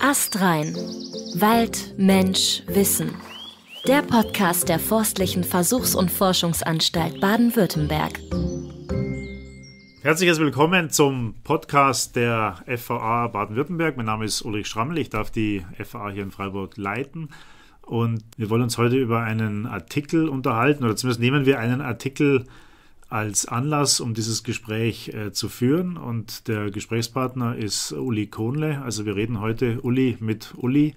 Astrein. Wald, Mensch, Wissen. Der Podcast der Forstlichen Versuchs- und Forschungsanstalt Baden-Württemberg. Herzliches Willkommen zum Podcast der FVA Baden-Württemberg. Mein Name ist Ulrich Schrammel. Ich darf die FVA hier in Freiburg leiten. Und wir wollen uns heute über einen Artikel unterhalten, oder zumindest nehmen wir einen Artikel als Anlass, um dieses Gespräch äh, zu führen. Und der Gesprächspartner ist Uli Kohnle. Also wir reden heute Uli mit Uli.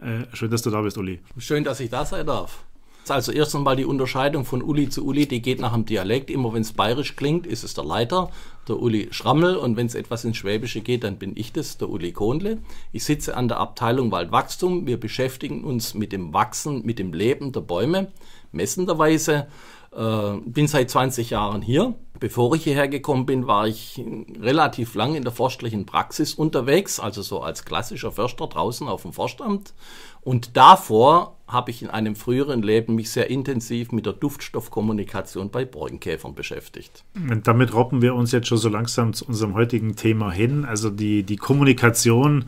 Äh, schön, dass du da bist, Uli. Schön, dass ich da sein darf. Also erst einmal die Unterscheidung von Uli zu Uli, die geht nach dem Dialekt. Immer wenn es bayerisch klingt, ist es der Leiter, der Uli Schrammel. Und wenn es etwas ins Schwäbische geht, dann bin ich das, der Uli Kohnle. Ich sitze an der Abteilung Waldwachstum. Wir beschäftigen uns mit dem Wachsen, mit dem Leben der Bäume, messenderweise. Äh, bin seit 20 Jahren hier. Bevor ich hierher gekommen bin, war ich relativ lang in der forstlichen Praxis unterwegs, also so als klassischer Förster draußen auf dem Forstamt. Und davor habe ich in einem früheren Leben mich sehr intensiv mit der Duftstoffkommunikation bei Borkenkäfern beschäftigt. Und damit robben wir uns jetzt schon so langsam zu unserem heutigen Thema hin, also die, die Kommunikation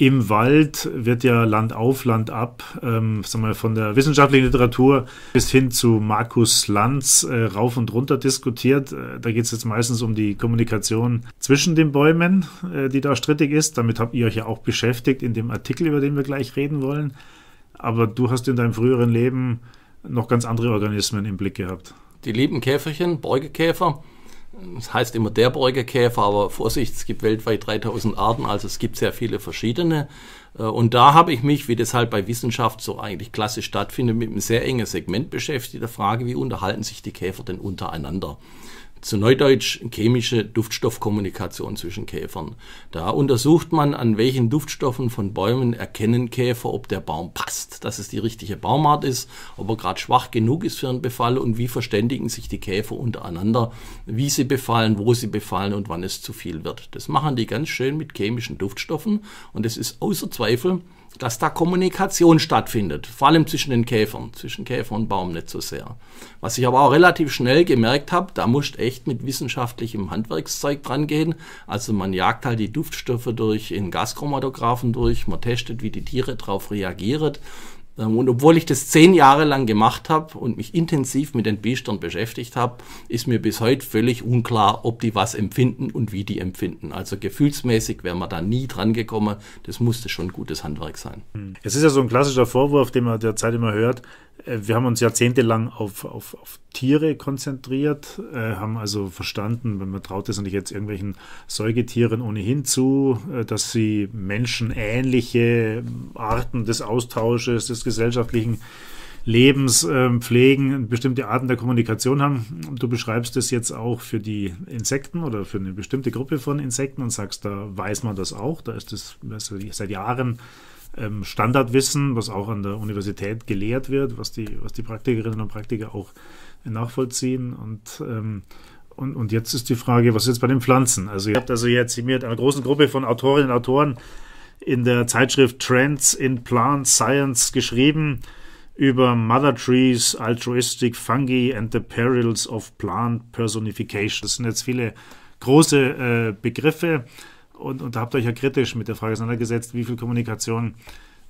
im Wald wird ja Land auf, Land ab, ähm, sagen wir, von der wissenschaftlichen Literatur bis hin zu Markus Lanz äh, rauf und runter diskutiert. Äh, da geht es jetzt meistens um die Kommunikation zwischen den Bäumen, äh, die da strittig ist. Damit habt ihr euch ja auch beschäftigt in dem Artikel, über den wir gleich reden wollen. Aber du hast in deinem früheren Leben noch ganz andere Organismen im Blick gehabt. Die lieben Käferchen, Beugekäfer, das heißt immer der Beugekäfer, aber Vorsicht, es gibt weltweit 3000 Arten, also es gibt sehr viele verschiedene. Äh, und da habe ich mich, wie das halt bei Wissenschaft so eigentlich klassisch stattfindet, mit einem sehr engen Segment beschäftigt, der Frage, wie unterhalten sich die Käfer denn untereinander? zu Neudeutsch chemische Duftstoffkommunikation zwischen Käfern. Da untersucht man, an welchen Duftstoffen von Bäumen erkennen Käfer, ob der Baum passt, dass es die richtige Baumart ist, ob er gerade schwach genug ist für einen Befall und wie verständigen sich die Käfer untereinander, wie sie befallen, wo sie befallen und wann es zu viel wird. Das machen die ganz schön mit chemischen Duftstoffen und es ist außer Zweifel, dass da Kommunikation stattfindet, vor allem zwischen den Käfern, zwischen Käfer und Baum nicht so sehr. Was ich aber auch relativ schnell gemerkt habe, da musst echt mit wissenschaftlichem Handwerkszeug dran gehen. Also man jagt halt die Duftstoffe durch in Gaschromatographen durch, man testet, wie die Tiere darauf reagieren. Ähm, und obwohl ich das zehn Jahre lang gemacht habe und mich intensiv mit den Biestern beschäftigt habe, ist mir bis heute völlig unklar, ob die was empfinden und wie die empfinden. Also gefühlsmäßig wäre man da nie dran gekommen. Das musste schon gutes Handwerk sein. Hm. Es ist ja so ein klassischer Vorwurf, den man derzeit immer hört. Äh, wir haben uns jahrzehntelang auf, auf, auf Tiere konzentriert, äh, haben also verstanden, wenn man traut es natürlich jetzt irgendwelchen Säugetieren ohnehin zu, äh, dass sie menschenähnliche Arten des Austausches, des gesellschaftlichen Lebens äh, pflegen, bestimmte Arten der Kommunikation haben. Du beschreibst das jetzt auch für die Insekten oder für eine bestimmte Gruppe von Insekten und sagst, da weiß man das auch, da ist das, seit Jahren ähm, Standardwissen, was auch an der Universität gelehrt wird, was die, was die Praktikerinnen und Praktiker auch nachvollziehen. Und, ähm, und, und jetzt ist die Frage, was ist jetzt bei den Pflanzen? Also ihr habt also jetzt mit einer großen Gruppe von Autorinnen und Autoren in der Zeitschrift Trends in Plant Science geschrieben über Mother Trees, Altruistic Fungi and the Perils of Plant Personification. Das sind jetzt viele große äh, Begriffe und, und habt euch ja kritisch mit der Frage auseinandergesetzt, wie viel Kommunikation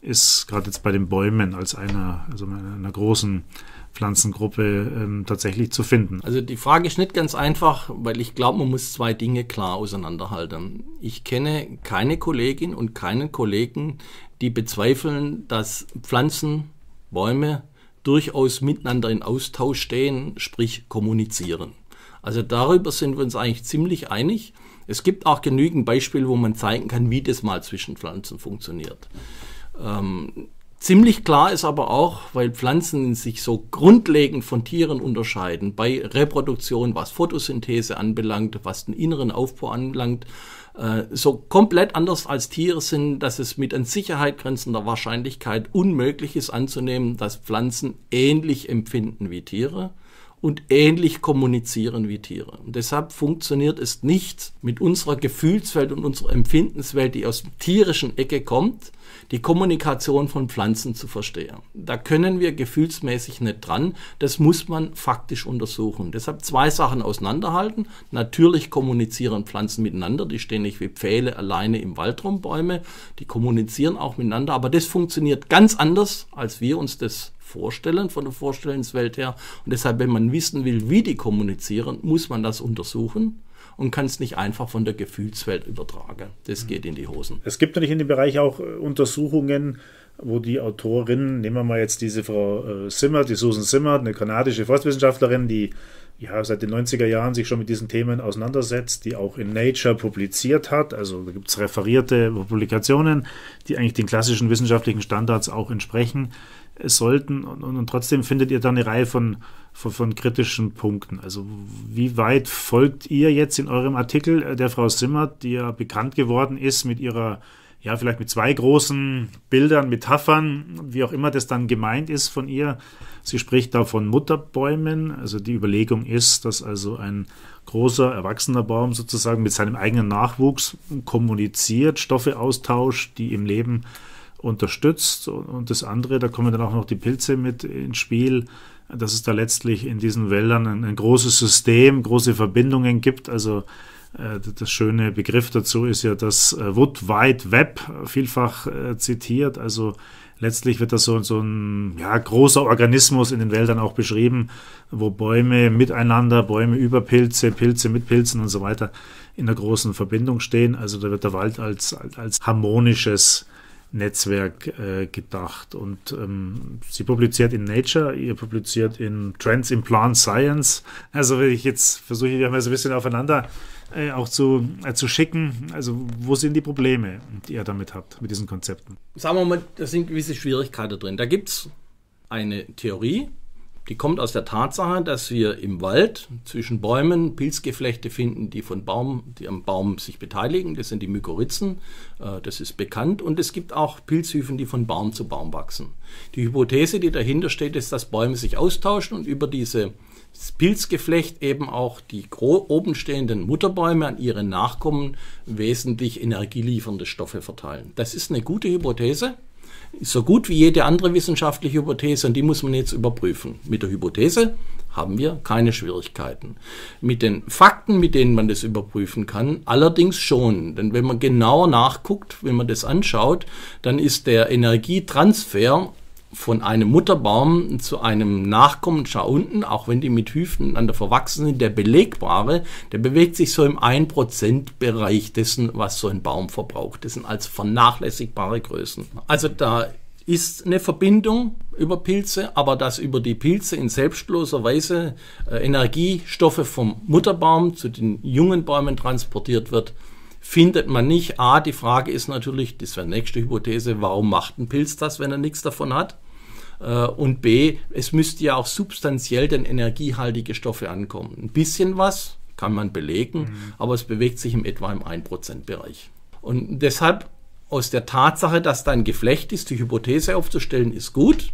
ist gerade jetzt bei den Bäumen als einer, also einer großen Pflanzengruppe ähm, tatsächlich zu finden? Also die Frage ist nicht ganz einfach, weil ich glaube, man muss zwei Dinge klar auseinanderhalten. Ich kenne keine Kollegin und keinen Kollegen, die bezweifeln, dass Pflanzen, Bäume durchaus miteinander in Austausch stehen, sprich kommunizieren. Also darüber sind wir uns eigentlich ziemlich einig. Es gibt auch genügend Beispiele, wo man zeigen kann, wie das mal zwischen Pflanzen funktioniert. Ähm, ziemlich klar ist aber auch, weil Pflanzen sich so grundlegend von Tieren unterscheiden, bei Reproduktion, was Photosynthese anbelangt, was den inneren Aufbau anbelangt, äh, so komplett anders als Tiere sind, dass es mit an Sicherheit grenzender Wahrscheinlichkeit unmöglich ist anzunehmen, dass Pflanzen ähnlich empfinden wie Tiere und ähnlich kommunizieren wie Tiere. Und deshalb funktioniert es nicht mit unserer Gefühlswelt und unserer Empfindenswelt, die aus tierischen Ecke kommt, die Kommunikation von Pflanzen zu verstehen. Da können wir gefühlsmäßig nicht dran. Das muss man faktisch untersuchen. Deshalb zwei Sachen auseinanderhalten. Natürlich kommunizieren Pflanzen miteinander. Die stehen nicht wie Pfähle alleine im Wald rum, Bäume. Die kommunizieren auch miteinander. Aber das funktioniert ganz anders, als wir uns das vorstellen, von der Vorstellungswelt her. Und deshalb, wenn man wissen will, wie die kommunizieren, muss man das untersuchen und kann es nicht einfach von der Gefühlswelt übertragen. Das geht in die Hosen. Es gibt natürlich in dem Bereich auch äh, Untersuchungen, wo die Autorin, nehmen wir mal jetzt diese Frau äh, Simmer, die Susan Simmer, eine kanadische Forstwissenschaftlerin, die ja, seit den 90er Jahren sich schon mit diesen Themen auseinandersetzt, die auch in Nature publiziert hat. Also da gibt es referierte Publikationen, die eigentlich den klassischen wissenschaftlichen Standards auch entsprechen es sollten und, und, und trotzdem findet ihr da eine Reihe von, von, von, kritischen Punkten. Also wie weit folgt ihr jetzt in eurem Artikel äh, der Frau Simmer, die ja bekannt geworden ist mit ihrer, ja vielleicht mit zwei großen Bildern, Metaphern, wie auch immer das dann gemeint ist von ihr. Sie spricht da von Mutterbäumen. Also die Überlegung ist, dass also ein großer erwachsener Baum sozusagen mit seinem eigenen Nachwuchs kommuniziert, Stoffe austauscht, die im Leben äh, unterstützt. Und das andere, da kommen dann auch noch die Pilze mit ins Spiel, dass es da letztlich in diesen Wäldern ein, ein großes System, große Verbindungen gibt. Also äh, das schöne Begriff dazu ist ja das äh, Wood Wide Web, vielfach äh, zitiert. Also letztlich wird das so, so ein ja, großer Organismus in den Wäldern auch beschrieben, wo Bäume miteinander, Bäume über Pilze, Pilze mit Pilzen und so weiter in einer großen Verbindung stehen. Also da wird der Wald als, als harmonisches Netzwerk äh, gedacht. Und ähm, sie publiziert in Nature, ihr publiziert in Trends in Plant Science. Also wenn ich jetzt versuche, wir haben so ein bisschen aufeinander äh, auch zu, äh, zu schicken. Also wo sind die Probleme, die ihr damit habt, mit diesen Konzepten? Sagen wir mal, da sind gewisse Schwierigkeiten drin. Da gibt es eine Theorie, die kommt aus der Tatsache, dass wir im Wald zwischen Bäumen Pilzgeflechte finden, die, von Baum, die am Baum sich beteiligen. Das sind die Mykorrhizen, äh, das ist bekannt. Und es gibt auch Pilzhyphen, die von Baum zu Baum wachsen. Die Hypothese, die dahinter steht, ist, dass Bäume sich austauschen und über dieses Pilzgeflecht eben auch die oben stehenden Mutterbäume an ihre Nachkommen wesentlich energieliefernde Stoffe verteilen. Das ist eine gute Hypothese so gut wie jede andere wissenschaftliche Hypothese und die muss man jetzt überprüfen. Mit der Hypothese haben wir keine Schwierigkeiten. Mit den Fakten, mit denen man das überprüfen kann, allerdings schon. Denn wenn man genauer nachguckt, wenn man das anschaut, dann ist der Energietransfer von einem Mutterbaum zu einem Nachkommen schau unten, auch wenn die mit Hüften an der verwachsen sind, der belegbare, der bewegt sich so im 1%-Bereich dessen, was so ein Baum verbraucht. Das sind also vernachlässigbare Größen. Also da ist eine Verbindung über Pilze, aber dass über die Pilze in selbstloser Weise äh, Energiestoffe vom Mutterbaum zu den jungen Bäumen transportiert wird, findet man nicht. A, die Frage ist natürlich, das wäre die nächste Hypothese, warum macht ein Pilz das, wenn er nichts davon hat? Äh, und B, es müsste ja auch substanziell den energiehaltige Stoffe ankommen. Ein bisschen was kann man belegen, mhm. aber es bewegt sich im etwa im 1%-Bereich. Und deshalb aus der Tatsache, dass da ein Geflecht ist, die Hypothese aufzustellen, ist gut.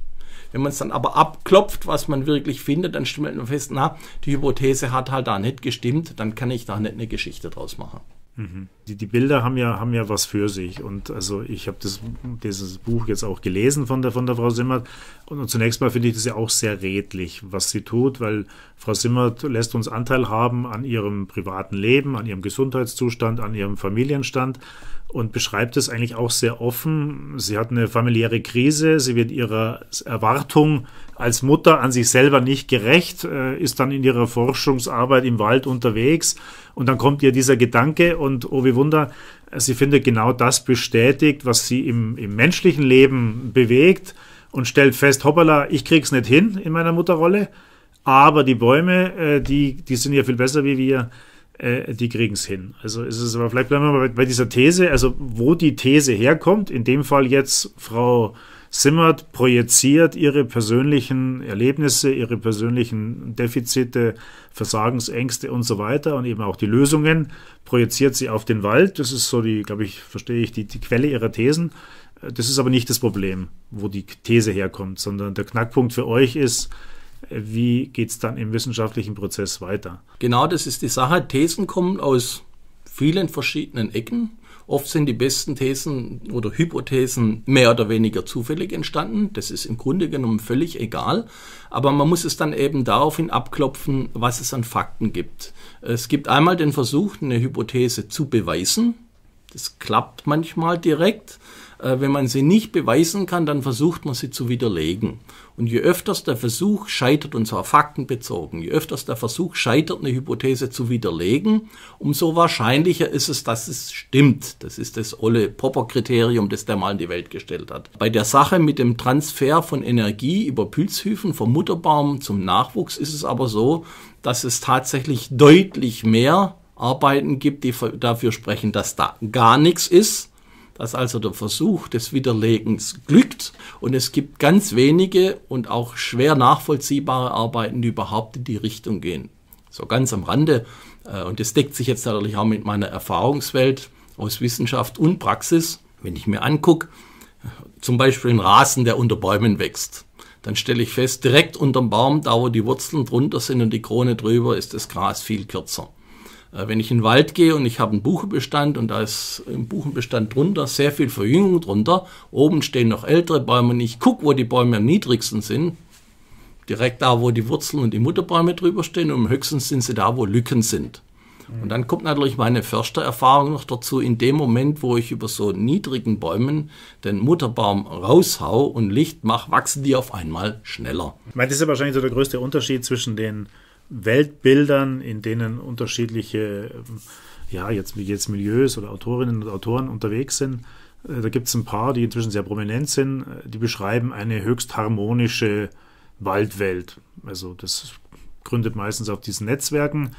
Wenn man es dann aber abklopft, was man wirklich findet, dann stimmt man fest, na, die Hypothese hat halt da nicht gestimmt, dann kann ich da nicht eine Geschichte draus machen. Mhm die, die Bilder haben ja, haben ja was für sich. Und also ich habe dieses Buch jetzt auch gelesen von der, von der Frau Simmert. Und, und zunächst mal finde ich das ja auch sehr redlich, was sie tut, weil Frau Simmert lässt uns Anteil haben an ihrem privaten Leben, an ihrem Gesundheitszustand, an ihrem Familienstand und beschreibt es eigentlich auch sehr offen. Sie hat eine familiäre Krise, sie wird ihrer Erwartung als Mutter an sich selber nicht gerecht, äh, ist dann in ihrer Forschungsarbeit im Wald unterwegs und dann kommt ihr dieser Gedanke und oh, wie Wunder. Sie findet genau das bestätigt, was sie im, im menschlichen Leben bewegt und stellt fest, hoppala, ich krieg's nicht hin in meiner Mutterrolle, aber die Bäume, äh, die, die sind ja viel besser wie wir, äh, die kriegen's hin. Also ist es aber vielleicht bleiben wir mal bei, bei dieser These, also wo die These herkommt, in dem Fall jetzt Frau äh, Simmert projiziert ihre persönlichen Erlebnisse, ihre persönlichen Defizite, Versagensängste und so weiter und eben auch die Lösungen, projiziert sie auf den Wald. Das ist so die, glaube ich, verstehe ich, die, die Quelle ihrer Thesen. Das ist aber nicht das Problem, wo die These herkommt, sondern der Knackpunkt für euch ist, wie geht es dann im wissenschaftlichen Prozess weiter? Genau, das ist die Sache. Thesen kommen aus vielen verschiedenen Ecken. Oft sind die besten Thesen oder Hypothesen mehr oder weniger zufällig entstanden. Das ist im Grunde genommen völlig egal. Aber man muss es dann eben daraufhin abklopfen, was es an Fakten gibt. Es gibt einmal den Versuch, eine Hypothese zu beweisen. Das klappt manchmal direkt. Äh, wenn man sie nicht beweisen kann, dann versucht man sie zu widerlegen. Und je öfters der Versuch scheitert, und zwar faktenbezogen, je öfters der Versuch scheitert, eine Hypothese zu widerlegen, umso wahrscheinlicher ist es, dass es stimmt. Das ist das olle Popper-Kriterium, das der mal in die Welt gestellt hat. Bei der Sache mit dem Transfer von Energie über Pilzhüfen vom Mutterbaum zum Nachwuchs ist es aber so, dass es tatsächlich deutlich mehr Arbeiten gibt, die dafür sprechen, dass da gar nichts ist, dass also der Versuch des Widerlegens glückt und es gibt ganz wenige und auch schwer nachvollziehbare Arbeiten, die überhaupt in die Richtung gehen. So ganz am Rande, äh, und das deckt sich jetzt natürlich auch mit meiner Erfahrungswelt aus Wissenschaft und Praxis, wenn ich mir angucke, zum Beispiel ein Rasen, der unter Bäumen wächst dann stelle ich fest, direkt unterm Baum, da wo die Wurzeln drunter sind und die Krone drüber, ist das Gras viel kürzer. Äh, wenn ich in den Wald gehe und ich habe einen Buchenbestand und da ist im Buchenbestand drunter sehr viel Verjüngung drunter, oben stehen noch ältere Bäume und ich gucke, wo die Bäume am niedrigsten sind, direkt da, wo die Wurzeln und die Mutterbäume drüber stehen und am höchsten sind sie da, wo Lücken sind. Und dann kommt natürlich meine Förstererfahrung noch dazu, in dem Moment, wo ich über so niedrigen Bäumen den Mutterbaum raushau und Licht mache, wachsen die auf einmal schneller. Ich meine, das ist ja wahrscheinlich so der größte Unterschied zwischen den Weltbildern, in denen unterschiedliche, ähm, ja, jetzt, jetzt Milieus oder Autorinnen und Autoren unterwegs sind. Äh, da gibt es ein paar, die inzwischen sehr prominent sind, äh, die beschreiben eine höchst harmonische Waldwelt. Also das gründet meistens auf diesen Netzwerken.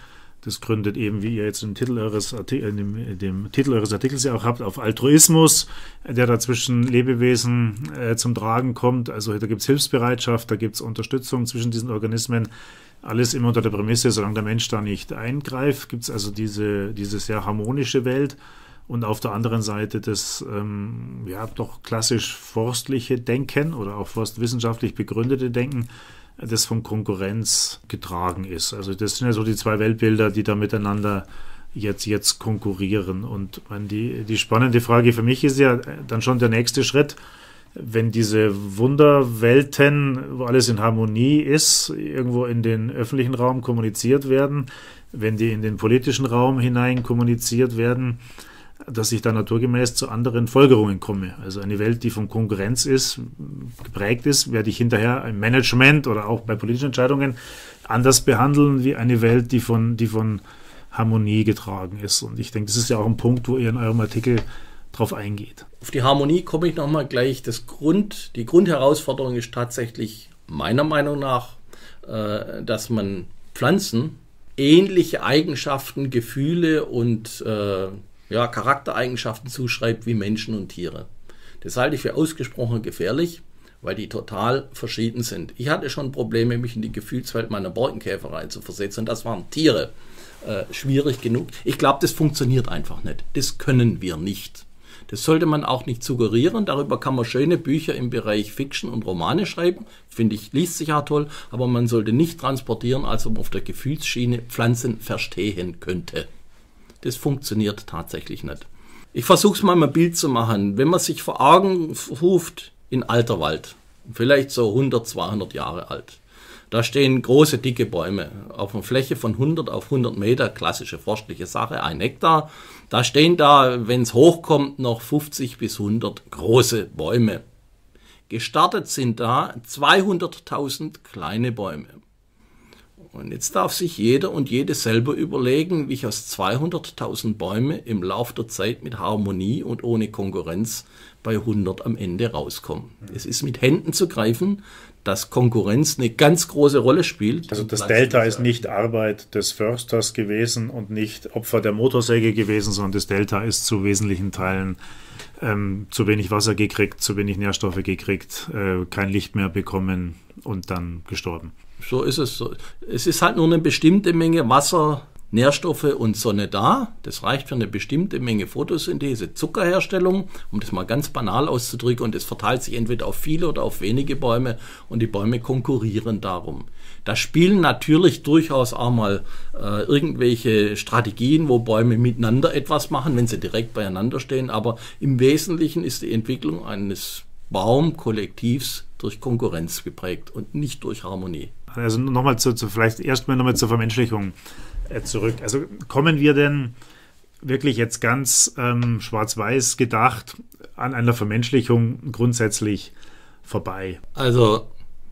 Das gründet eben, wie ihr jetzt im Titel eures, Artikel, äh, dem, dem Titel eures Artikels ja auch habt, auf Altruismus, der dazwischen Lebewesen äh, zum Tragen kommt. Also da gibt es Hilfsbereitschaft, da gibt es Unterstützung zwischen diesen Organismen. Alles immer unter der Prämisse, solange der Mensch da nicht eingreift, gibt es also diese, diese sehr harmonische Welt und auf der anderen Seite das ähm, ja doch klassisch forstliche Denken oder auch forstwissenschaftlich begründete Denken, das von Konkurrenz getragen ist. Also das sind ja so die zwei Weltbilder, die da miteinander jetzt, jetzt konkurrieren. Und die, die spannende Frage für mich ist ja dann schon der nächste Schritt, wenn diese Wunderwelten, wo alles in Harmonie ist, irgendwo in den öffentlichen Raum kommuniziert werden, wenn die in den politischen Raum hinein kommuniziert werden, dass ich da naturgemäß zu anderen Folgerungen komme. Also eine Welt, die von Konkurrenz ist, geprägt ist, werde ich hinterher im Management oder auch bei politischen Entscheidungen anders behandeln wie eine Welt, die von, die von Harmonie getragen ist. Und ich denke, das ist ja auch ein Punkt, wo ihr in eurem Artikel drauf eingeht auf die Harmonie komme ich nochmal gleich. Das Grund, die Grundherausforderung ist tatsächlich meiner Meinung nach, äh, dass man Pflanzen ähnliche Eigenschaften, Gefühle und äh, ja, Charaktereigenschaften zuschreibt wie Menschen und Tiere. Das halte ich für ausgesprochen gefährlich, weil die total verschieden sind. Ich hatte schon Probleme, mich in die Gefühlswelt meiner Borkenkäferei zu versetzen. Das waren Tiere. Äh, schwierig genug. Ich glaube, das funktioniert einfach nicht. Das können wir nicht. Das sollte man auch nicht suggerieren. Darüber kann man schöne Bücher im Bereich Fiction und Romane schreiben. Finde ich, liest sich auch toll. Aber man sollte nicht transportieren, als ob man auf der Gefühlsschiene Pflanzen verstehen könnte. Das funktioniert tatsächlich nicht. Ich versuche es mal, mal ein Bild zu machen. Wenn man sich vor Augen ruft in alter Wald, vielleicht so 100, 200 Jahre alt, da stehen große, dicke Bäume auf einer Fläche von 100 auf 100 Meter, klassische forstliche Sache, ein Hektar. Da stehen da, wenn es hochkommt, noch 50 bis 100 große Bäume. Gestartet sind da 200.000 kleine Bäume. Und jetzt darf sich jeder und jede selber überlegen, wie ich aus 200.000 Bäumen im Lauf der Zeit mit Harmonie und ohne Konkurrenz bei 100 am Ende rauskomme. Es ist mit Händen zu greifen, dass Konkurrenz eine ganz große Rolle spielt. Also das Delta ist nicht Arbeit des Försters gewesen und nicht Opfer der Motorsäge gewesen, sondern das Delta ist zu wesentlichen Teilen ähm, zu wenig Wasser gekriegt, zu wenig Nährstoffe gekriegt, äh, kein Licht mehr bekommen und dann gestorben. So ist es. Es ist halt nur eine bestimmte Menge Wasser Nährstoffe und Sonne da. Das reicht für eine bestimmte Menge Photosynthese, Zuckerherstellung, um das mal ganz banal auszudrücken. Und es verteilt sich entweder auf viele oder auf wenige Bäume und die Bäume konkurrieren darum. Da spielen natürlich durchaus auch mal äh, irgendwelche Strategien, wo Bäume miteinander etwas machen, wenn sie direkt beieinander stehen. Aber im Wesentlichen ist die Entwicklung eines Baumkollektivs durch Konkurrenz geprägt und nicht durch Harmonie. Also nochmal zu, zu vielleicht erstmal nochmal zur Vermenschlichung. Äh, zurück. Also kommen wir denn wirklich jetzt ganz ähm, schwarz-weiß gedacht an einer Vermenschlichung grundsätzlich vorbei? Also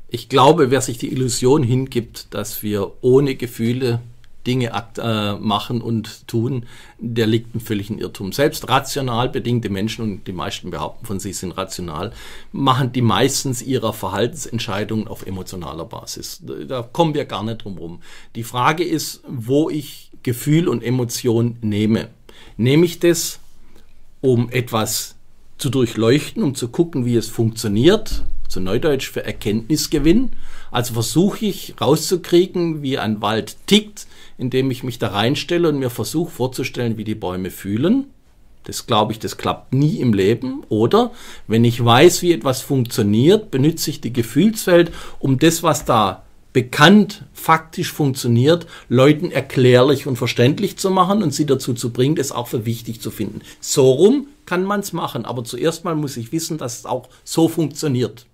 ich glaube, wer sich die Illusion hingibt, dass wir ohne Gefühle Dinge äh, machen und tun, der liegt im völligen Irrtum. Selbst rational bedingte Menschen, und die meisten behaupten von sich sind rational, machen die meistens ihrer Verhaltensentscheidungen auf emotionaler Basis. Da kommen wir gar nicht drum rum. Die Frage ist, wo ich Gefühl und Emotion nehme. Nehme ich das, um etwas zu durchleuchten, um zu gucken, wie es funktioniert, zu Neudeutsch für Erkenntnisgewinn. Also versuche ich rauszukriegen, wie ein Wald tickt, indem ich mich da reinstelle und mir versuche vorzustellen, wie die Bäume fühlen. Das glaube ich, das klappt nie im Leben. Oder wenn ich weiß, wie etwas funktioniert, benütze ich die Gefühlswelt, um das, was da bekannt faktisch funktioniert, Leuten erklärlich und verständlich zu machen und sie dazu zu bringen, das auch für wichtig zu finden. So rum kann man es machen, aber zuerst mal muss ich wissen, dass es auch so funktioniert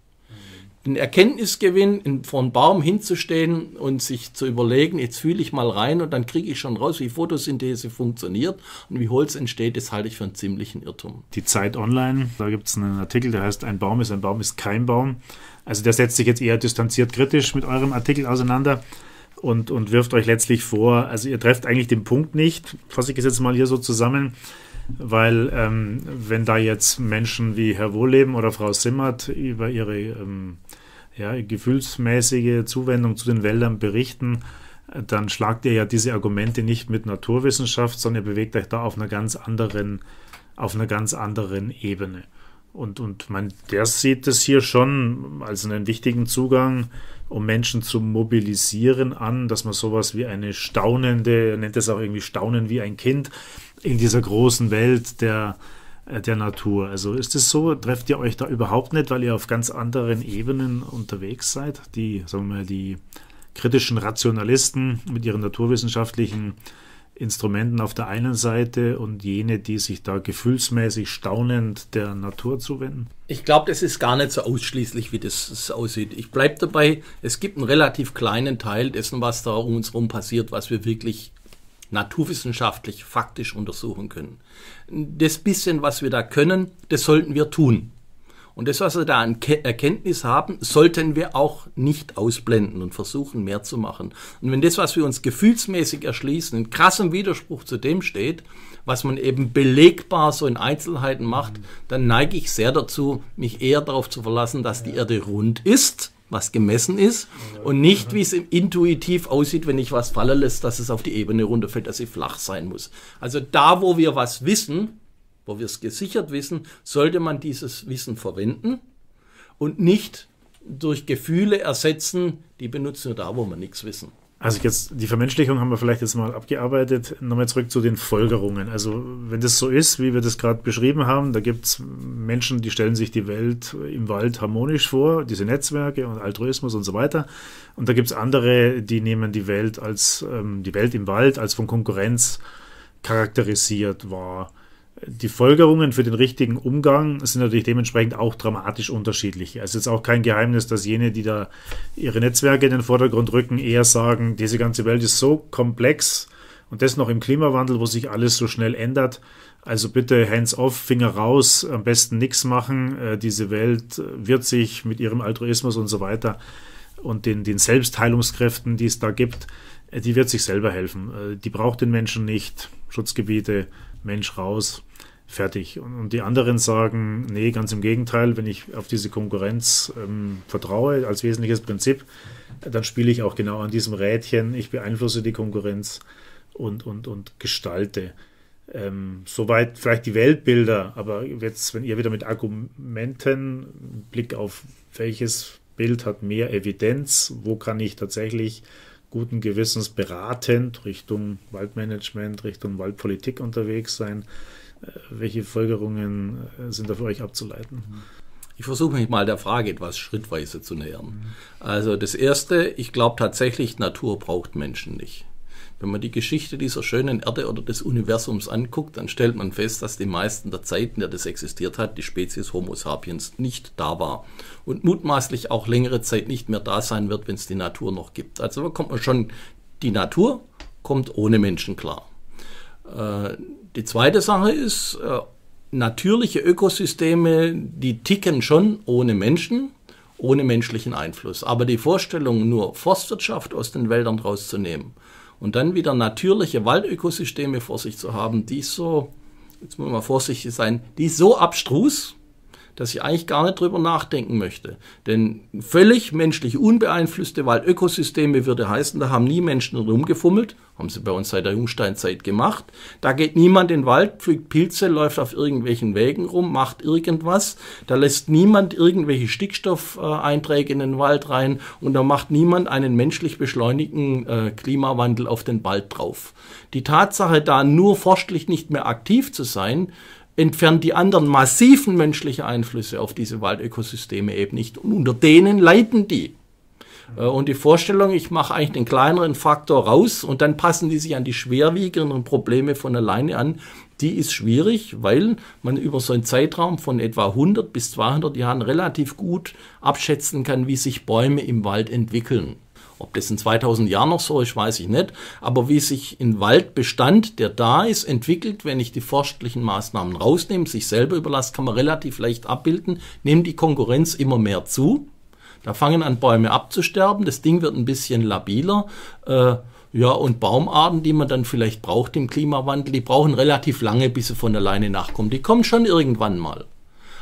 einen Erkenntnisgewinn, vor einem Baum hinzustehen und sich zu überlegen, jetzt fühle ich mal rein und dann kriege ich schon raus, wie Photosynthese funktioniert und wie Holz entsteht, das halte ich für einen ziemlichen Irrtum. Die Zeit Online, da gibt es einen Artikel, der heißt Ein Baum ist ein Baum ist kein Baum. Also der setzt sich jetzt eher distanziert kritisch mit eurem Artikel auseinander. Und, und wirft euch letztlich vor, also ihr trefft eigentlich den Punkt nicht, fasse ich es jetzt mal hier so zusammen, weil ähm, wenn da jetzt Menschen wie Herr Wohleben oder Frau Simmert über ihre ähm, ja, gefühlsmäßige Zuwendung zu den Wäldern berichten, dann schlagt ihr ja diese Argumente nicht mit Naturwissenschaft, sondern ihr bewegt euch da auf einer ganz anderen, auf einer ganz anderen Ebene. Und, und man, der sieht es hier schon als einen wichtigen Zugang, um Menschen zu mobilisieren an, dass man sowas wie eine staunende, er nennt es auch irgendwie Staunen wie ein Kind, in dieser großen Welt der, äh, der Natur. Also ist es so, trefft ihr euch da überhaupt nicht, weil ihr auf ganz anderen Ebenen unterwegs seid? Die, sagen wir mal, die kritischen Rationalisten mit ihren naturwissenschaftlichen Instrumenten auf der einen Seite und jene, die sich da gefühlsmäßig staunend der Natur zuwenden? Ich glaube, das ist gar nicht so ausschließlich, wie das aussieht. Ich bleibe dabei, es gibt einen relativ kleinen Teil dessen, was da um uns herum passiert, was wir wirklich naturwissenschaftlich faktisch untersuchen können das bisschen, was wir da können, das sollten wir tun. Und das, was wir da an Erkenntnis haben, sollten wir auch nicht ausblenden und versuchen, mehr zu machen. Und wenn das, was wir uns gefühlsmäßig erschließen, in krassem Widerspruch zu dem steht, was man eben belegbar so in Einzelheiten macht, mhm. dann neige ich sehr dazu, mich eher darauf zu verlassen, dass die Erde rund ist was gemessen ist und nicht, wie es intuitiv aussieht, wenn ich was fallen lässt, dass es auf die Ebene runterfällt, dass sie flach sein muss. Also da, wo wir was wissen, wo wir es gesichert wissen, sollte man dieses Wissen verwenden und nicht durch Gefühle ersetzen, die benutzen wir da, wo wir nichts wissen. Also jetzt die Vermenschlichung haben wir vielleicht jetzt mal abgearbeitet. Nochmal zurück zu den Folgerungen. Also wenn das so ist, wie wir das gerade beschrieben haben, da gibt's Menschen, die stellen sich die Welt im Wald harmonisch vor, diese Netzwerke und Altruismus und so weiter. Und da gibt's andere, die nehmen die Welt als ähm, die Welt im Wald als von Konkurrenz charakterisiert wahr die Folgerungen für den richtigen Umgang sind natürlich dementsprechend auch dramatisch unterschiedlich. es ist auch kein Geheimnis, dass jene, die da ihre Netzwerke in den Vordergrund rücken, eher sagen, diese ganze Welt ist so komplex und das noch im Klimawandel, wo sich alles so schnell ändert. Also bitte hands off, Finger raus, am besten nichts machen. Äh, diese Welt äh, wird sich mit ihrem Altruismus und so weiter und den, den Selbstheilungskräften, die es da gibt, äh, die wird sich selber helfen. Die braucht den Menschen nicht. Schutzgebiete, Mensch raus, fertig. Und, die anderen sagen, nee, ganz im Gegenteil, wenn ich auf diese Konkurrenz ähm, vertraue als wesentliches Prinzip, dann spiele ich auch genau an diesem Rädchen, ich beeinflusse die Konkurrenz und, und, und gestalte. Ähm, soweit vielleicht die Weltbilder, aber jetzt, wenn ihr wieder mit Argumenten, Blick auf welches Bild hat mehr Evidenz, wo kann ich tatsächlich guten Gewissens beratend Richtung Waldmanagement, Richtung Waldpolitik unterwegs sein? Äh, welche Folgerungen äh, sind da für euch abzuleiten? Mhm. Ich versuche mich mal der Frage etwas schrittweise zu nähern. Also das Erste, ich glaube tatsächlich, Natur braucht Menschen nicht. Wenn man die Geschichte dieser schönen Erde oder des Universums anguckt, dann stellt man fest, dass die meisten der Zeiten, in der das existiert hat, die Spezies Homo sapiens nicht da war und mutmaßlich auch längere Zeit nicht mehr da sein wird, wenn es die Natur noch gibt. Also kommt man schon, die Natur kommt ohne Menschen klar. Äh, die zweite Sache ist, äh, natürliche Ökosysteme, die ticken schon ohne Menschen, ohne menschlichen Einfluss. Aber die Vorstellung, nur Forstwirtschaft aus den Wäldern rauszunehmen und dann wieder natürliche Waldökosysteme vor sich zu haben, die so, jetzt muss man vorsichtig sein, die so abstrus dass ich eigentlich gar nicht drüber nachdenken möchte. Denn völlig menschlich unbeeinflusste Waldökosysteme würde heißen, da haben nie Menschen rumgefummelt, haben sie bei uns seit der Jungsteinzeit gemacht. Da geht niemand in den Wald, pflückt Pilze, läuft auf irgendwelchen Wegen rum, macht irgendwas. Da lässt niemand irgendwelche Stickstoffeinträge in den Wald rein und da macht niemand einen menschlich beschleunigten äh, Klimawandel auf den Wald drauf. Die Tatsache, da nur forstlich nicht mehr aktiv zu sein, entfernt die anderen massiven menschlichen Einflüsse auf diese Waldökosysteme eben nicht. Und unter denen leiden die. Äh, und die Vorstellung, ich mache eigentlich den kleineren Faktor raus und dann passen die sich an die schwerwiegenden Probleme von alleine an, die ist schwierig, weil man über so einen Zeitraum von etwa 100 bis 200 Jahren relativ gut abschätzen kann, wie sich Bäume im Wald entwickeln. Ob das in 2000 Jahren noch so ist, weiß ich nicht. Aber wie sich ein Waldbestand, der da ist, entwickelt, wenn ich die forstlichen Maßnahmen rausnehme, sich selber überlasse, kann man relativ leicht abbilden, nimmt die Konkurrenz immer mehr zu. Da fangen an Bäume abzusterben, das Ding wird ein bisschen labiler. Äh, ja, und Baumarten, die man dann vielleicht braucht im Klimawandel, die brauchen relativ lange, bis sie von alleine nachkommen. Die kommen schon irgendwann mal.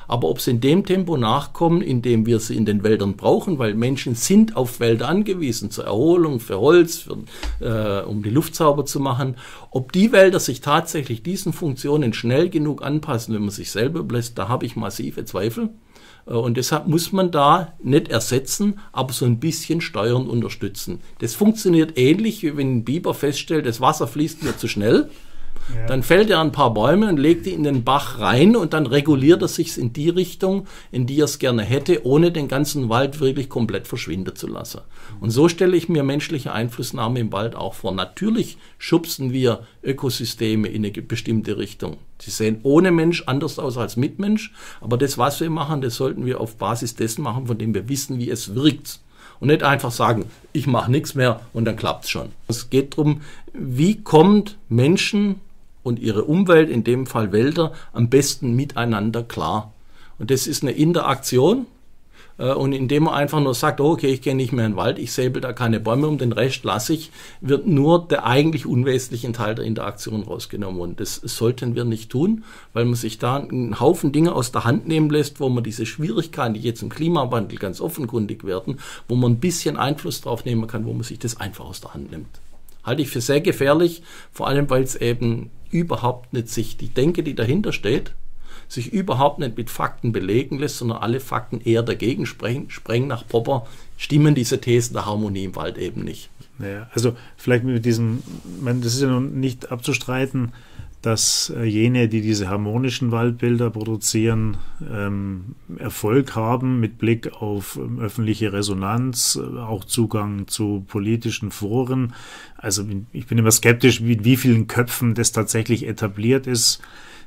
Aber ob sie in dem Tempo nachkommen, in dem wir sie in den Wäldern brauchen, weil Menschen sind auf Wälder angewiesen, zur Erholung, für Holz, für, äh, um die Luft sauber zu machen, ob die Wälder sich tatsächlich diesen Funktionen schnell genug anpassen, wenn man sich selber bläst, da habe ich massive Zweifel. Äh, und deshalb muss man da nicht ersetzen, aber so ein bisschen steuern, unterstützen. Das funktioniert ähnlich, wie wenn ein Biber feststellt, das Wasser fließt mir zu schnell. Dann fällt er ein paar Bäume und legt die in den Bach rein und dann reguliert er sich in die Richtung, in die er es gerne hätte, ohne den ganzen Wald wirklich komplett verschwinden zu lassen. Und so stelle ich mir menschliche Einflussnahme im Wald auch vor. Natürlich schubsen wir Ökosysteme in eine bestimmte Richtung. Sie sehen ohne Mensch anders aus als mit Mensch, aber das, was wir machen, das sollten wir auf Basis dessen machen, von dem wir wissen, wie es wirkt und nicht einfach sagen, ich mache nichts mehr und dann klappt's schon. Es geht darum, wie kommt Menschen und ihre Umwelt, in dem Fall Wälder, am besten miteinander klar. Und das ist eine Interaktion. Äh, und indem man einfach nur sagt, oh, okay, ich gehe nicht mehr in den Wald, ich säbel da keine Bäume um, den Rest lasse ich, wird nur der eigentlich unwesentliche Teil der Interaktion rausgenommen. Und das sollten wir nicht tun, weil man sich da einen Haufen Dinge aus der Hand nehmen lässt, wo man diese Schwierigkeiten, die jetzt im Klimawandel ganz offenkundig werden, wo man ein bisschen Einfluss drauf nehmen kann, wo man sich das einfach aus der Hand nimmt. Halte ich für sehr gefährlich, vor allem weil es eben überhaupt nicht sich die Denke, die dahinter steht, sich überhaupt nicht mit Fakten belegen lässt, sondern alle Fakten eher dagegen sprechen. Spreng nach Popper stimmen diese Thesen der Harmonie im Wald eben nicht. Naja, also vielleicht mit diesem, man, das ist ja noch nicht abzustreiten, dass äh, jene, die diese harmonischen Waldbilder produzieren, ähm, Erfolg haben mit Blick auf ähm, öffentliche Resonanz, äh, auch Zugang zu politischen Foren. Also ich bin immer skeptisch, wie, wie vielen Köpfen das tatsächlich etabliert ist.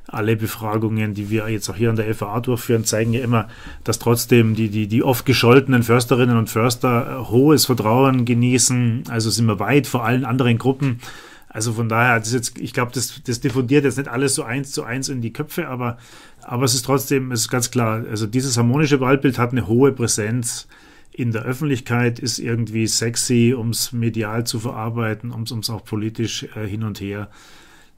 Alle Befragungen, die wir jetzt auch hier an der FAA durchführen, zeigen ja immer, dass trotzdem die, die, die oft gescholtenen Försterinnen und Förster äh, hohes Vertrauen genießen. Also sind wir weit vor allen anderen Gruppen. Also von daher, das jetzt, ich glaube, das, das diffundiert jetzt nicht alles so eins zu eins in die Köpfe, aber, aber es ist trotzdem, es ist ganz klar, also dieses harmonische Waldbild hat eine hohe Präsenz in der Öffentlichkeit, ist irgendwie sexy, um es medial zu verarbeiten, um es auch politisch äh, hin und her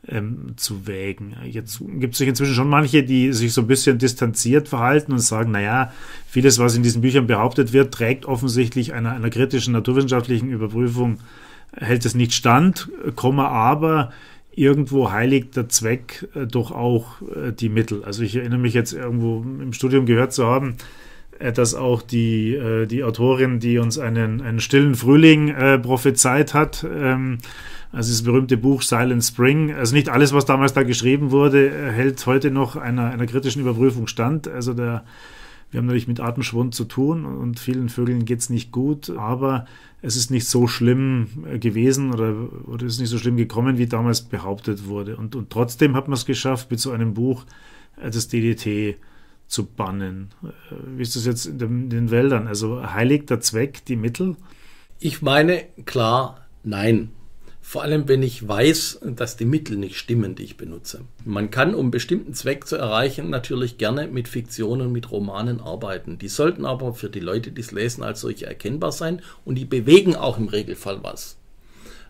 ähm, zu wägen. Jetzt gibt es sich inzwischen schon manche, die sich so ein bisschen distanziert verhalten und sagen, naja, vieles, was in diesen Büchern behauptet wird, trägt offensichtlich einer, einer kritischen naturwissenschaftlichen Überprüfung hält es nicht stand, Komma, aber irgendwo heiligt der Zweck äh, doch auch äh, die Mittel. Also ich erinnere mich jetzt irgendwo im Studium gehört zu haben, äh, dass auch die, die Autorin, die uns einen, einen stillen Frühling prophezeit hat, ähm, also das berühmte Buch Silent Spring, also nicht alles, was damals da geschrieben wurde, hält heute noch einer, einer kritischen Überprüfung stand. Also der wir haben natürlich mit Artenschwund zu tun und vielen Vögeln geht es nicht gut, aber es ist nicht so schlimm äh, gewesen oder, oder ist nicht so schlimm gekommen, wie damals behauptet wurde. Und, und trotzdem hat man es geschafft, mit so einem Buch äh, das DDT zu bannen. Äh, wie ist das jetzt in den Wäldern? Also heiligt der Zweck die Mittel? Ich meine, klar, nein. Vor allem, wenn ich weiß, dass die Mittel nicht stimmen, die ich benutze. Man kann, um bestimmten Zweck zu erreichen, natürlich gerne mit Fiktionen, mit Romanen arbeiten. Die sollten aber für die Leute, die es lesen, als solche erkennbar sein und die bewegen auch im Regelfall was.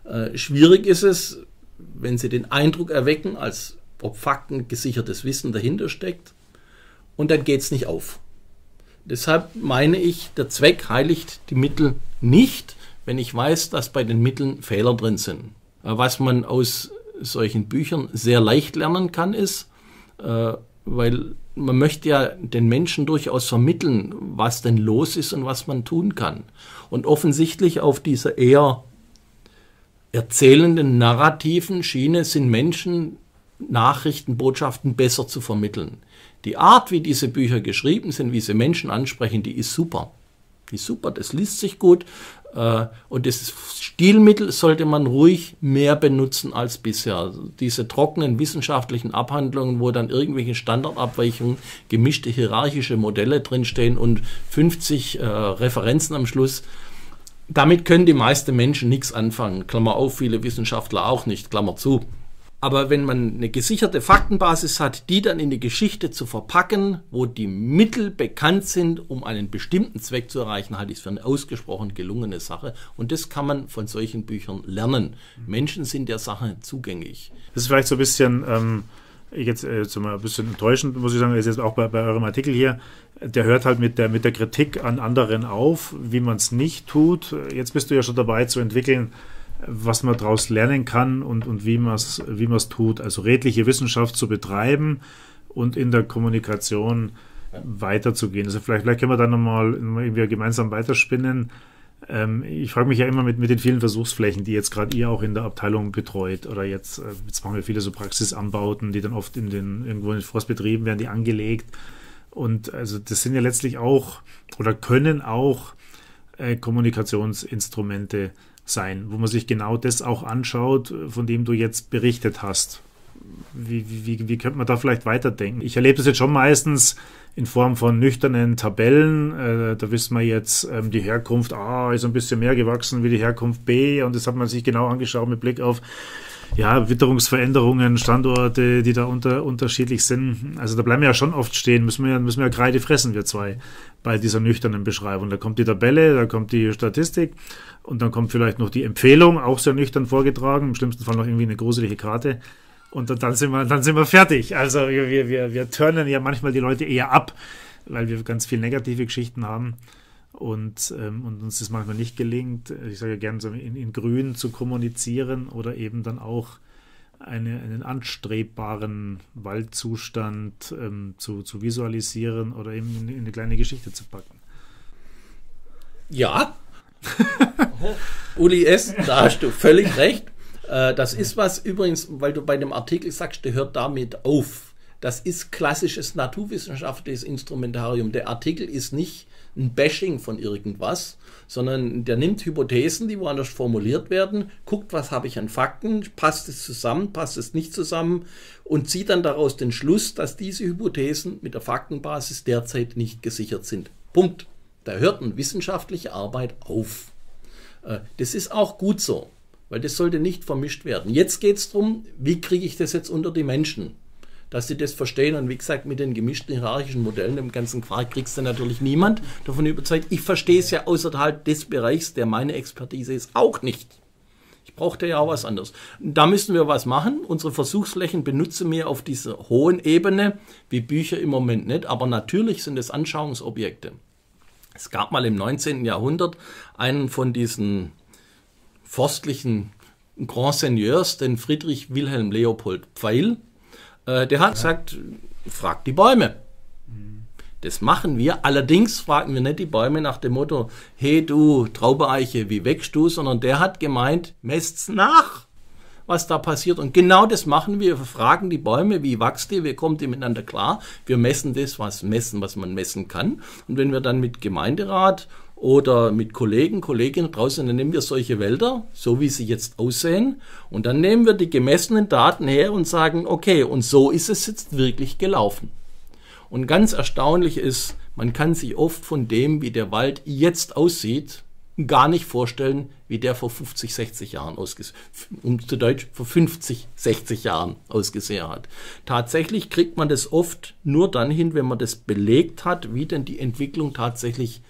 Äh, schwierig ist es, wenn sie den Eindruck erwecken, als ob Fakten gesichertes Wissen dahinter steckt, und dann geht es nicht auf. Deshalb meine ich, der Zweck heiligt die Mittel nicht wenn ich weiß, dass bei den Mitteln Fehler drin sind. Äh, was man aus solchen Büchern sehr leicht lernen kann, ist, äh, weil man möchte ja den Menschen durchaus vermitteln, was denn los ist und was man tun kann. Und offensichtlich auf dieser eher erzählenden narrativen Schiene sind Menschen Nachrichten, Botschaften besser zu vermitteln. Die Art, wie diese Bücher geschrieben sind, wie sie Menschen ansprechen, die ist super. Die ist super, das liest sich gut. Äh, und das Stilmittel sollte man ruhig mehr benutzen als bisher. Also diese trockenen wissenschaftlichen Abhandlungen, wo dann irgendwelche Standardabweichungen, gemischte hierarchische Modelle drinstehen und 50 äh, Referenzen am Schluss, damit können die meisten Menschen nichts anfangen. Klammer auf, viele Wissenschaftler auch nicht, Klammer zu. Aber wenn man eine gesicherte Faktenbasis hat, die dann in die Geschichte zu verpacken, wo die Mittel bekannt sind, um einen bestimmten Zweck zu erreichen, halte ich es für eine ausgesprochen gelungene Sache. Und das kann man von solchen Büchern lernen. Menschen sind der Sache zugänglich. Das ist vielleicht so ein bisschen. Ähm jetzt äh, zum, ein bisschen enttäuschend, muss ich sagen, ist jetzt auch bei, bei eurem Artikel hier, der hört halt mit der, mit der Kritik an anderen auf, wie man es nicht tut. Jetzt bist du ja schon dabei zu entwickeln, was man daraus lernen kann und, und wie man es wie man's tut. Also redliche Wissenschaft zu betreiben und in der Kommunikation weiterzugehen. Also vielleicht, vielleicht können wir da nochmal irgendwie gemeinsam weiterspinnen. Ähm, ich frage mich ja immer mit, mit den vielen Versuchsflächen, die jetzt gerade ihr auch in der Abteilung betreut oder jetzt, äh, jetzt machen wir viele so Praxisanbauten, die dann oft in den, irgendwo in den Forstbetrieben werden, die angelegt. Und also das sind ja letztlich auch oder können auch äh, Kommunikationsinstrumente sein, wo man sich genau das auch anschaut, äh, von dem du jetzt berichtet hast. Wie, wie, wie könnte man da vielleicht weiterdenken? Ich erlebe das jetzt schon meistens in Form von nüchternen Tabellen. Äh, da wissen wir jetzt, ähm, die Herkunft A ist ein bisschen mehr gewachsen wie die Herkunft B und das hat man sich genau angeschaut mit Blick auf ja, Witterungsveränderungen, Standorte, die da unter, unterschiedlich sind. Also da bleiben wir ja schon oft stehen, müssen wir, müssen wir ja Kreide fressen, wir zwei, bei dieser nüchternen Beschreibung. Da kommt die Tabelle, da kommt die Statistik und dann kommt vielleicht noch die Empfehlung, auch sehr nüchtern vorgetragen, im schlimmsten Fall noch irgendwie eine gruselige Karte. Und dann sind wir, dann sind wir fertig. Also wir, wir, wir turnen ja manchmal die Leute eher ab, weil wir ganz viele negative Geschichten haben und, ähm, und uns das manchmal nicht gelingt, äh, ich sage ja gerne so in, in Grün zu kommunizieren oder eben dann auch eine, einen anstrebbaren Waldzustand ähm, zu, zu visualisieren oder eben in, in eine kleine Geschichte zu packen. Ja, Uli S., da hast du völlig recht. Äh, das ist was übrigens, weil du bei dem Artikel sagst, der hört damit auf. Das ist klassisches naturwissenschaftliches Instrumentarium. Der Artikel ist nicht ein Bashing von irgendwas, sondern der nimmt Hypothesen, die woanders formuliert werden, guckt, was habe ich an Fakten, passt es zusammen, passt es nicht zusammen und zieht dann daraus den Schluss, dass diese Hypothesen mit der Faktenbasis derzeit nicht gesichert sind. Punkt. Da hört eine wissenschaftliche Arbeit auf. Äh, das ist auch gut so, weil das sollte nicht vermischt werden. Jetzt geht es darum, wie kriege ich das jetzt unter die Menschen? dass sie das verstehen. Und wie gesagt, mit den gemischten hierarchischen Modellen, dem ganzen Quark, kriegst du natürlich niemand davon überzeugt. Ich verstehe es ja außerhalb des Bereichs, der meine Expertise ist, auch nicht. Ich brauchte ja auch was anderes. Da müssen wir was machen. Unsere Versuchsflächen benutzen wir auf dieser hohen Ebene, wie Bücher im Moment nicht, aber natürlich sind es Anschauungsobjekte. Es gab mal im 19. Jahrhundert einen von diesen forstlichen Grand Seigneurs, den Friedrich Wilhelm Leopold Pfeil, äh, der hat ja. gesagt, fragt die Bäume. Das machen wir. Allerdings fragen wir nicht die Bäume nach dem Motto, hey du Traubeeiche, wie wächst du? Sondern der hat gemeint, messt's nach, was da passiert. Und genau das machen wir. Wir fragen die Bäume, wie wächst ihr, wie kommt ihr miteinander klar? Wir messen das, was messen, was man messen kann. Und wenn wir dann mit Gemeinderat oder mit Kollegen, Kolleginnen draußen, dann nehmen wir solche Wälder, so wie sie jetzt aussehen, und dann nehmen wir die gemessenen Daten her und sagen, okay, und so ist es jetzt wirklich gelaufen. Und ganz erstaunlich ist, man kann sich oft von dem, wie der Wald jetzt aussieht, gar nicht vorstellen, wie der vor 50, 60 Jahren ausgesehen, um zu Deutsch, vor 50, 60 Jahren ausgesehen hat. Tatsächlich kriegt man das oft nur dann hin, wenn man das belegt hat, wie denn die Entwicklung tatsächlich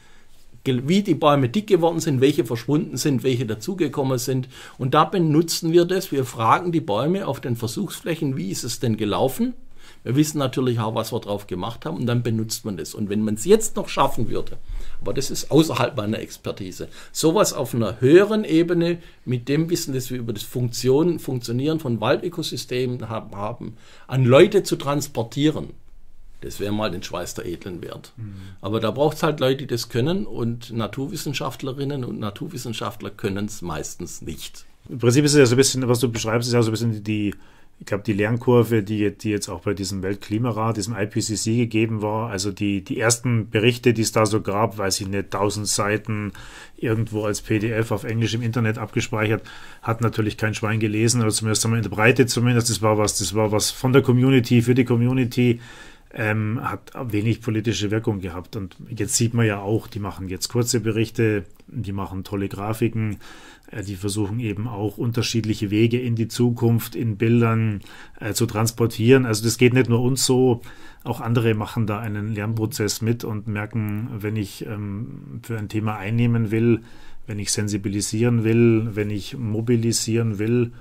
wie die Bäume dick geworden sind, welche verschwunden sind, welche dazugekommen sind. Und da benutzen wir das. Wir fragen die Bäume auf den Versuchsflächen, wie ist es denn gelaufen? Wir wissen natürlich auch, was wir drauf gemacht haben und dann benutzt man das. Und wenn man es jetzt noch schaffen würde, aber das ist außerhalb meiner Expertise, sowas auf einer höheren Ebene mit dem Wissen, das wir über das Funktion, Funktionieren von Waldökosystemen haben, an Leute zu transportieren, das wäre mal den Schweiß der Edlen wert. Mhm. Aber da braucht es halt Leute, die das können und Naturwissenschaftlerinnen und Naturwissenschaftler können es meistens nicht. Im Prinzip ist es ja so ein bisschen, was du beschreibst, ist ja so ein bisschen die, ich glaube, die Lernkurve, die, die jetzt auch bei diesem Weltklimarat, diesem IPCC gegeben war, also die, die ersten Berichte, die es da so gab, weiß ich nicht, 1000 Seiten irgendwo als PDF auf Englisch im Internet abgespeichert, hat natürlich kein Schwein gelesen, aber zumindest haben in der Breite zumindest, das war was, das war was von der Community, für die Community, ähm, hat wenig politische Wirkung gehabt. Und jetzt sieht man ja auch, die machen jetzt kurze Berichte, die machen tolle Grafiken, äh, die versuchen eben auch unterschiedliche Wege in die Zukunft in Bildern äh, zu transportieren. Also das geht nicht nur uns so, auch andere machen da einen Lernprozess mit und merken, wenn ich ähm, für ein Thema einnehmen will, wenn ich sensibilisieren will, wenn ich mobilisieren will,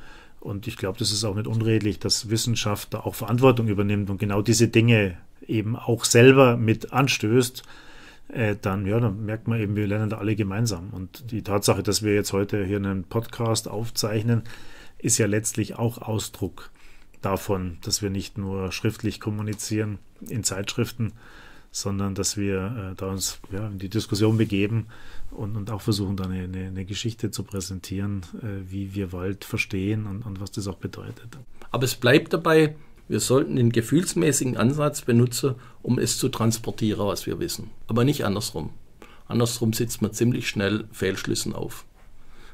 und ich glaube, das ist auch nicht unredlich, dass Wissenschaft da auch Verantwortung übernimmt und genau diese Dinge eben auch selber mit anstößt. Äh, dann, ja, dann merkt man eben, wir lernen da alle gemeinsam. Und die Tatsache, dass wir jetzt heute hier einen Podcast aufzeichnen, ist ja letztlich auch Ausdruck davon, dass wir nicht nur schriftlich kommunizieren in Zeitschriften, sondern dass wir äh, da uns ja, in die Diskussion begeben und, und auch versuchen, da eine, eine, eine Geschichte zu präsentieren, äh, wie wir Wald verstehen und, und was das auch bedeutet. Aber es bleibt dabei, wir sollten den gefühlsmäßigen Ansatz benutzen, um es zu transportieren, was wir wissen. Aber nicht andersrum. Andersrum sitzt man ziemlich schnell Fehlschlüssen auf.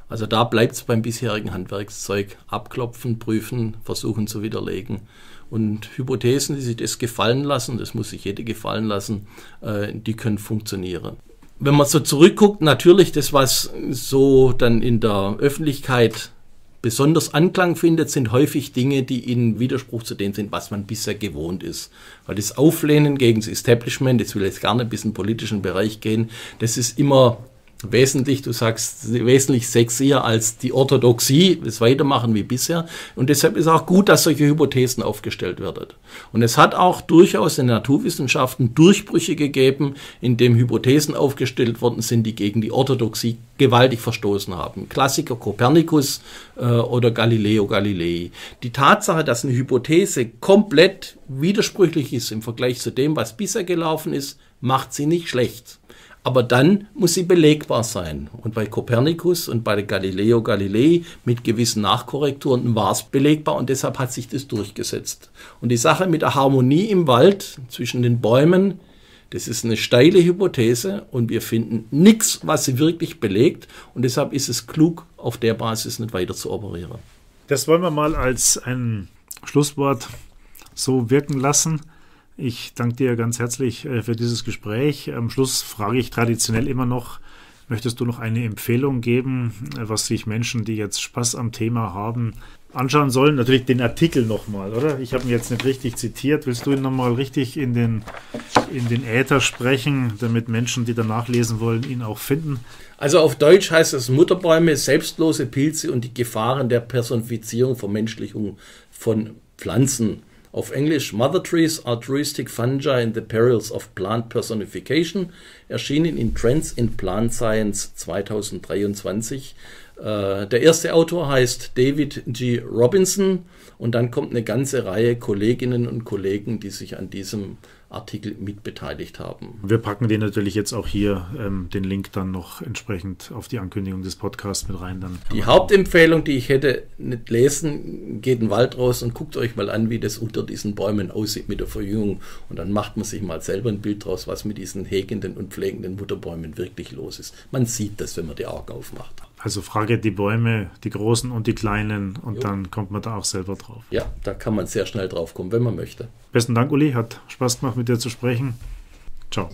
Also da bleibt es beim bisherigen Handwerkszeug. Abklopfen, prüfen, versuchen zu widerlegen. Und Hypothesen, die sich das gefallen lassen, das muss sich jede gefallen lassen, äh, die können funktionieren. Wenn man so zurückguckt, natürlich das, was so dann in der Öffentlichkeit besonders Anklang findet, sind häufig Dinge, die in Widerspruch zu dem sind, was man bisher gewohnt ist. Weil das Auflehnen gegen das Establishment, jetzt will ich jetzt gar nicht bis in den politischen Bereich gehen, das ist immer wesentlich, du sagst wesentlich sexier als die Orthodoxie, das Weitermachen wie bisher. Und deshalb ist auch gut, dass solche Hypothesen aufgestellt werden. Und es hat auch durchaus in den Naturwissenschaften Durchbrüche gegeben, in dem Hypothesen aufgestellt worden sind, die gegen die Orthodoxie gewaltig verstoßen haben. Klassiker Kopernikus äh, oder Galileo Galilei. Die Tatsache, dass eine Hypothese komplett widersprüchlich ist im Vergleich zu dem, was bisher gelaufen ist, macht sie nicht schlecht. Aber dann muss sie belegbar sein. Und bei Kopernikus und bei Galileo Galilei mit gewissen Nachkorrekturen war es belegbar und deshalb hat sich das durchgesetzt. Und die Sache mit der Harmonie im Wald zwischen den Bäumen, das ist eine steile Hypothese und wir finden nichts, was sie wirklich belegt. Und deshalb ist es klug, auf der Basis nicht weiter zu operieren. Das wollen wir mal als ein Schlusswort so wirken lassen. Ich danke dir ganz herzlich äh, für dieses Gespräch. Am Schluss frage ich traditionell immer noch, möchtest du noch eine Empfehlung geben, äh, was sich Menschen, die jetzt Spaß am Thema haben, anschauen sollen? Natürlich den Artikel nochmal, oder? Ich habe ihn jetzt nicht richtig zitiert. Willst du ihn nochmal richtig in den, in den Äther sprechen, damit Menschen, die danach lesen wollen, ihn auch finden? Also auf Deutsch heißt es Mutterbäume, selbstlose Pilze und die Gefahren der Personifizierung, Vermenschlichung von Pflanzen. Auf Englisch Mother Trees, Altruistic Fungi and the Perils of Plant Personification, erschienen in Trends in Plant Science 2023 äh, der erste Autor heißt David G. Robinson und dann kommt eine ganze Reihe Kolleginnen und Kollegen, die sich an diesem Artikel mitbeteiligt haben. Wir packen den natürlich jetzt auch hier, ähm, den Link dann noch entsprechend auf die Ankündigung des Podcasts mit rein. Dann die Hauptempfehlung, die ich hätte, nicht lesen, geht in den Wald raus und guckt euch mal an, wie das unter diesen Bäumen aussieht mit der Verjüngung. Und dann macht man sich mal selber ein Bild draus, was mit diesen hegenden und pflegenden Mutterbäumen wirklich los ist. Man sieht das, wenn man die Augen aufmacht. Also frage die Bäume, die großen und die kleinen und jo. dann kommt man da auch selber drauf. Ja, da kann man sehr schnell drauf kommen, wenn man möchte. Besten Dank, Uli. Hat Spaß gemacht, mit dir zu sprechen. Ciao.